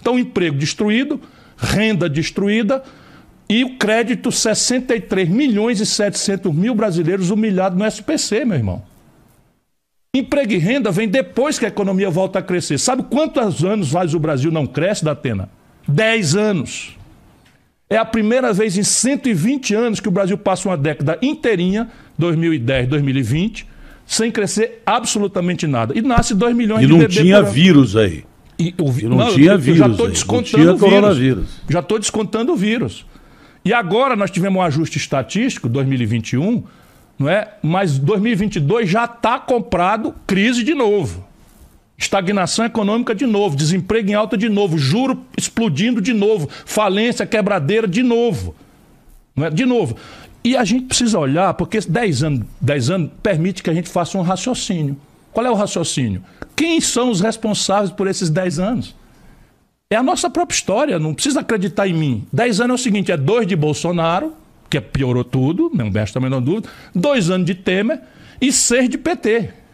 Então, emprego destruído, renda destruída e o crédito 63 milhões e 700 mil brasileiros humilhados no SPC, meu irmão. Emprego e renda vem depois que a economia volta a crescer. Sabe quantos anos faz o Brasil não cresce, Datena? 10 anos. É a primeira vez em 120 anos que o Brasil passa uma década inteirinha, 2010, 2020, sem crescer absolutamente nada. E nasce 2 milhões e de bebês. E não tinha por... vírus aí. E o vi, não, não, tinha vírus. já estou descontando o coronavírus. Já estou descontando o vírus. E agora nós tivemos um ajuste estatístico, 2021, não é? mas 2022 já está comprado crise de novo. Estagnação econômica de novo, desemprego em alta de novo, juro explodindo de novo, falência, quebradeira de novo. Não é? De novo. E a gente precisa olhar, porque 10 anos, 10 anos permite que a gente faça um raciocínio. Qual é o raciocínio? Quem são os responsáveis por esses 10 anos? É a nossa própria história, não precisa acreditar em mim. 10 anos é o seguinte: é dois de Bolsonaro, que piorou tudo, não resta a menor dúvida, dois anos de Temer e seis de PT.